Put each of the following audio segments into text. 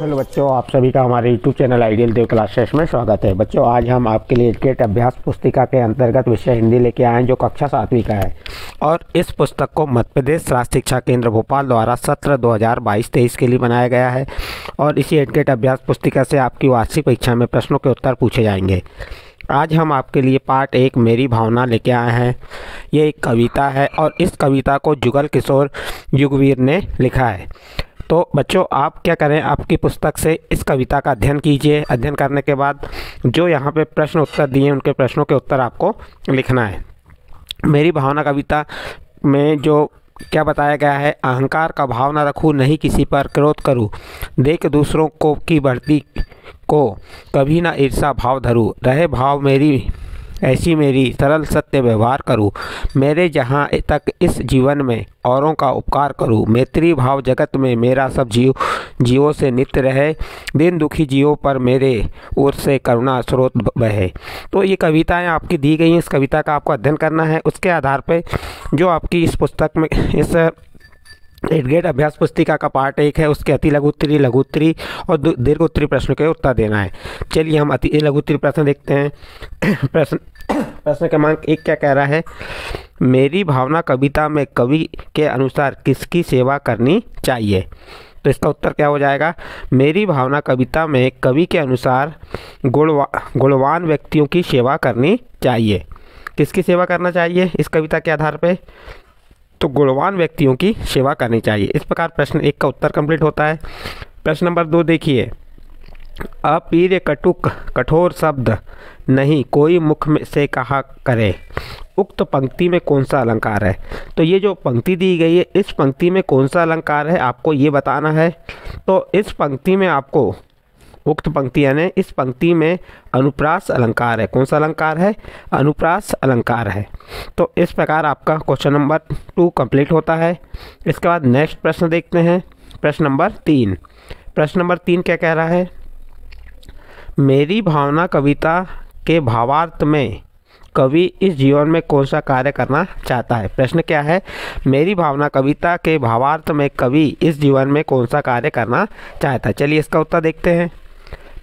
hello बच्चों आप सभी का हमारे YouTube channel ideal Dev classes में स्वागत है बच्चों आज हम आपके लिए क्रिकेट अभ्यास पुस्तिका के अंतर्गत विषय हिंदी लेके आए हैं जो कक्षा सातवीं का है और इस पुस्तक को मध्य प्रदेश राष्ट्र शिक्षा केंद्र भोपाल द्वारा सत्र 2022-23 के लिए बनाया गया है और इसी एडकेट अभ्यास पुस्तिका से आपकी वार्षिक परीक्षा में प्रश्नों के उत्तर पूछे जाएंगे आज हम आपके लिए पार्ट एक मेरी भावना लेके आए हैं ये एक कविता है और इस कविता को जुगल किशोर युगवीर ने लिखा है तो बच्चों आप क्या करें आपकी पुस्तक से इस कविता का अध्ययन कीजिए अध्ययन करने के बाद जो यहाँ पे प्रश्न उत्तर दिए उनके प्रश्नों के उत्तर आपको लिखना है मेरी भावना कविता में जो क्या बताया गया है अहंकार का भाव ना रखूँ नहीं किसी पर क्रोध करूँ देख दूसरों को की बढ़ती को कभी ना ईर्षा भाव धरूँ रहे भाव मेरी ऐसी मेरी सरल सत्य व्यवहार करूँ मेरे जहाँ तक इस जीवन में औरों का उपकार करूँ मैत्री भाव जगत में मेरा सब जीव जीवों से नित्य रहे दिन दुखी जीवों पर मेरे ओर से करुणा स्रोत बहे तो ये कविताएं आपकी दी गई हैं इस कविता का आपको अध्ययन करना है उसके आधार पर जो आपकी इस पुस्तक में इस एट गेट अभ्यास पुस्तिका का पार्ट एक है उसके अति लघुत्तरी लघुत्तरी और दीर्घोत्तरी प्रश्न के उत्तर देना है चलिए हम अति लघुत्तरी प्रश्न देखते हैं प्रश्न प्रश्न क्रमांक एक क्या कह रहा है मेरी भावना कविता में कवि के अनुसार किसकी सेवा करनी चाहिए तो इसका उत्तर क्या हो जाएगा मेरी भावना कविता में कवि के अनुसार गुणवा गुणवान व्यक्तियों की सेवा करनी चाहिए किसकी सेवा करना चाहिए इस कविता के आधार पर तो गुणवान व्यक्तियों की सेवा करनी चाहिए इस प्रकार प्रश्न एक का उत्तर कंप्लीट होता है प्रश्न नंबर दो देखिए अपीर्य कटुक कठोर शब्द नहीं कोई मुख में से कहा करे उक्त पंक्ति में कौन सा अलंकार है तो ये जो पंक्ति दी गई है इस पंक्ति में कौन सा अलंकार है आपको ये बताना है तो इस पंक्ति में आपको उक्त पंक्ति यानी इस पंक्ति में अनुप्रास अलंकार है कौन सा अलंकार है अनुप्रास अलंकार है तो इस प्रकार आपका क्वेश्चन नंबर टू कंप्लीट होता है इसके बाद नेक्स्ट प्रश्न देखते हैं प्रश्न नंबर तीन प्रश्न नंबर तीन क्या कह रहा है मेरी भावना कविता के भावार्थ में कवि इस जीवन में कौन सा कार्य करना चाहता है प्रश्न क्या है मेरी भावना कविता के भावार्थ में कवि इस जीवन में कौन सा कार्य करना चाहता है चलिए इसका उत्तर देखते हैं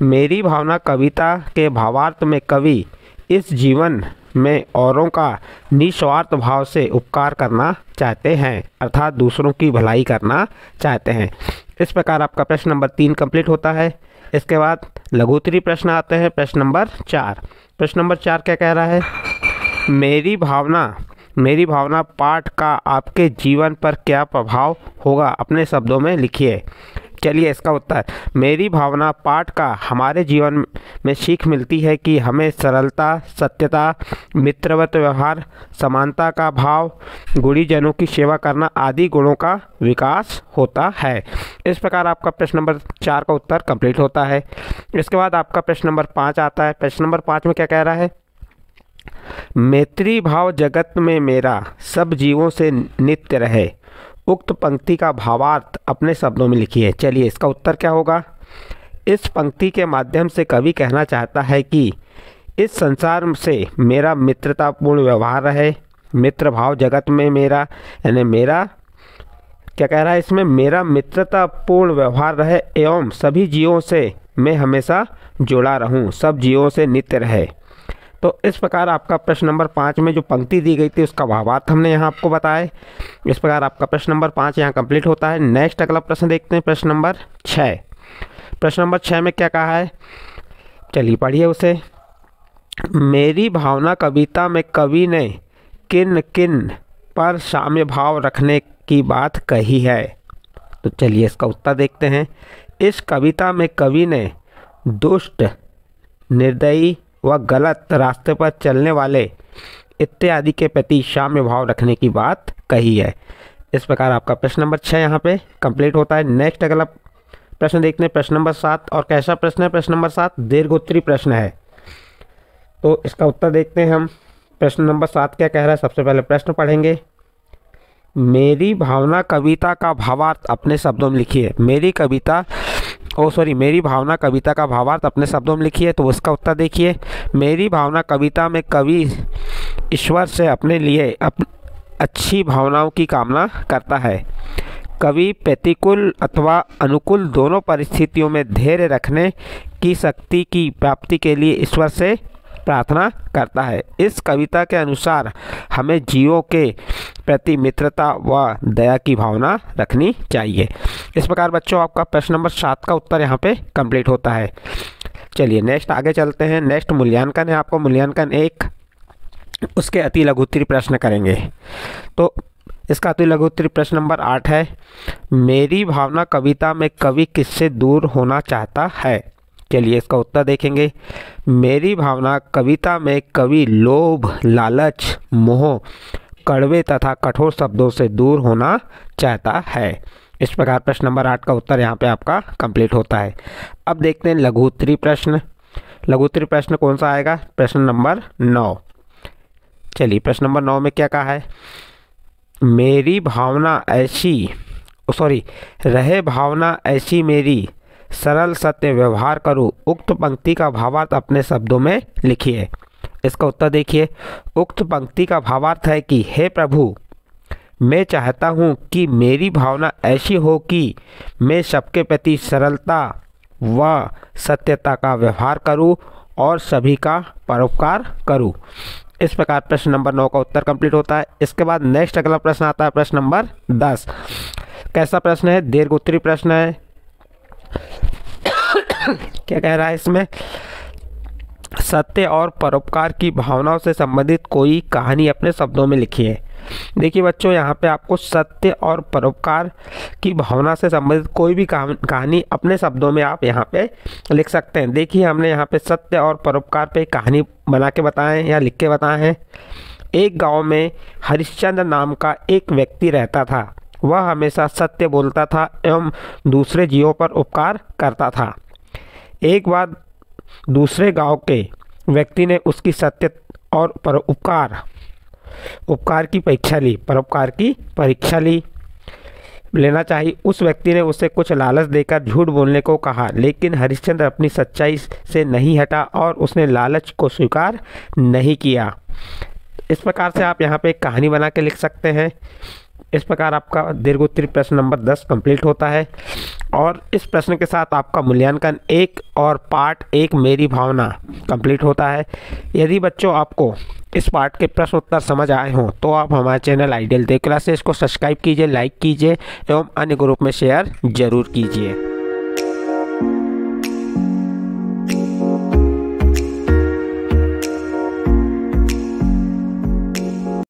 मेरी भावना कविता के भावार्थ में कवि इस जीवन में औरों का निस्वार्थ भाव से उपकार करना चाहते हैं अर्थात दूसरों की भलाई करना चाहते हैं इस प्रकार आपका प्रश्न नंबर तीन कंप्लीट होता है इसके बाद लघुतरी प्रश्न आते हैं प्रश्न नंबर चार प्रश्न नंबर चार क्या कह रहा है मेरी भावना मेरी भावना पाठ का आपके जीवन पर क्या प्रभाव होगा अपने शब्दों में लिखिए चलिए इसका उत्तर मेरी भावना पाठ का हमारे जीवन में सीख मिलती है कि हमें सरलता सत्यता मित्रवत व्यवहार समानता का भाव गुड़ीजनों की सेवा करना आदि गुणों का विकास होता है इस प्रकार आपका प्रश्न नंबर चार का उत्तर कंप्लीट होता है इसके बाद आपका प्रश्न नंबर पाँच आता है प्रश्न नंबर पाँच में क्या कह रहा है मैत्री भाव जगत में मेरा सब जीवों से नित्य रहे उक्त पंक्ति का भावार्थ अपने शब्दों में लिखिए चलिए इसका उत्तर क्या होगा इस पंक्ति के माध्यम से कवि कहना चाहता है कि इस संसार से मेरा मित्रतापूर्ण व्यवहार रहे मित्र भाव जगत में मेरा यानी मेरा क्या कह रहा है इसमें मेरा मित्रतापूर्ण व्यवहार रहे एवं सभी जीवों से मैं हमेशा जुड़ा रहूं सब जीवों से नित्य रहे तो इस प्रकार आपका प्रश्न नंबर पाँच में जो पंक्ति दी गई थी उसका भावार्थ हमने यहाँ आपको बताया इस प्रकार आपका प्रश्न नंबर पाँच यहाँ कंप्लीट होता है नेक्स्ट अगला प्रश्न देखते हैं प्रश्न नंबर छः प्रश्न नंबर छः में क्या कहा है चलिए पढ़िए उसे मेरी भावना कविता में कवि ने किन किन पर साम्य भाव रखने की बात कही है तो चलिए इसका उत्तर देखते हैं इस कविता में कवि ने दुष्ट निर्दयी व गलत रास्ते पर चलने वाले इत्यादि के प्रति साम्य भाव रखने की बात कही है इस प्रकार आपका प्रश्न नंबर छः यहाँ पे कंप्लीट होता है नेक्स्ट अगला प्रश्न देखते हैं प्रश्न नंबर सात और कैसा प्रश्न है प्रश्न नंबर सात दीर्घोत्तरी प्रश्न है तो इसका उत्तर देखते हैं हम प्रश्न नंबर सात क्या कह रहा है सबसे पहले प्रश्न पढ़ेंगे मेरी भावना कविता का भावार्थ अपने शब्दों में लिखिए मेरी कविता ओ oh, सॉरी मेरी भावना कविता का भावार्थ अपने शब्दों में लिखिए तो उसका उत्तर देखिए मेरी भावना कविता में कवि ईश्वर से अपने लिए अप, अच्छी भावनाओं की कामना करता है कवि प्रतिकूल अथवा अनुकूल दोनों परिस्थितियों में धैर्य रखने की शक्ति की प्राप्ति के लिए ईश्वर से प्रार्थना करता है इस कविता के अनुसार हमें जीवों के प्रति मित्रता व दया की भावना रखनी चाहिए इस प्रकार बच्चों आपका प्रश्न नंबर सात का उत्तर यहाँ पे कंप्लीट होता है चलिए नेक्स्ट आगे चलते हैं नेक्स्ट मूल्यांकन है आपको मूल्यांकन एक उसके अति लघुत्तरी प्रश्न करेंगे तो इसका अति लघुत्तरी प्रश्न नंबर आठ है मेरी भावना कविता में कवि किससे दूर होना चाहता है चलिए इसका उत्तर देखेंगे मेरी भावना कविता में कवि लोभ लालच मोह कड़वे तथा कठोर शब्दों से दूर होना चाहता है इस प्रकार प्रश्न नंबर आठ का उत्तर यहाँ पे आपका कंप्लीट होता है अब देखते हैं लघुत्तरी प्रश्न लघुत्तरी प्रश्न कौन सा आएगा प्रश्न नंबर नौ चलिए प्रश्न नंबर नौ में क्या कहा है मेरी भावना ऐसी सॉरी रहे भावना ऐसी मेरी सरल सत्य व्यवहार करो उक्त पंक्ति का भावार्थ अपने शब्दों में लिखिए इसका उत्तर देखिए उक्त पंक्ति का भावार्थ है कि हे प्रभु मैं चाहता हूँ कि मेरी भावना ऐसी हो कि मैं सबके प्रति सरलता व सत्यता का व्यवहार करूँ और सभी का परोपकार करूँ इस प्रकार प्रश्न नंबर नौ का उत्तर कंप्लीट होता है इसके बाद नेक्स्ट अगला प्रश्न आता है प्रश्न नंबर दस कैसा प्रश्न है दीर्घ उत्तरी प्रश्न है क्या कह रहा है इसमें सत्य और परोपकार की भावनाओं से संबंधित कोई कहानी अपने शब्दों में लिखी है देखिए बच्चों यहाँ पे आपको सत्य और परोपकार की भावना से संबंधित कोई भी कहानी अपने शब्दों में आप यहाँ पे लिख सकते हैं देखिए हमने यहाँ पे सत्य और परोपकार पे कहानी बना के बताएं या लिख के बताएं हैं एक गांव में हरिश्चंद्र नाम का एक व्यक्ति रहता था वह हमेशा सत्य बोलता था एवं दूसरे जीवों पर उपकार करता था एक बार दूसरे गांव के व्यक्ति ने उसकी सत्य और पर उपकार उपकार की परीक्षा ली परोपकार की परीक्षा ली लेना चाहिए उस व्यक्ति ने उसे कुछ लालच देकर झूठ बोलने को कहा लेकिन हरिश्चंद्र अपनी सच्चाई से नहीं हटा और उसने लालच को स्वीकार नहीं किया इस प्रकार से आप यहाँ पे एक कहानी बना के लिख सकते हैं इस प्रकार आपका दीर्घोत्तरी प्रश्न नंबर दस कंप्लीट होता है और इस प्रश्न के साथ आपका मूल्यांकन एक और पार्ट एक मेरी भावना कंप्लीट होता है यदि बच्चों आपको इस पार्ट के प्रश्न उत्तर समझ आए हों तो आप हमारे चैनल आइडियल दे क्लासेस को सब्सक्राइब कीजिए लाइक कीजिए एवं अन्य ग्रुप में शेयर जरूर कीजिए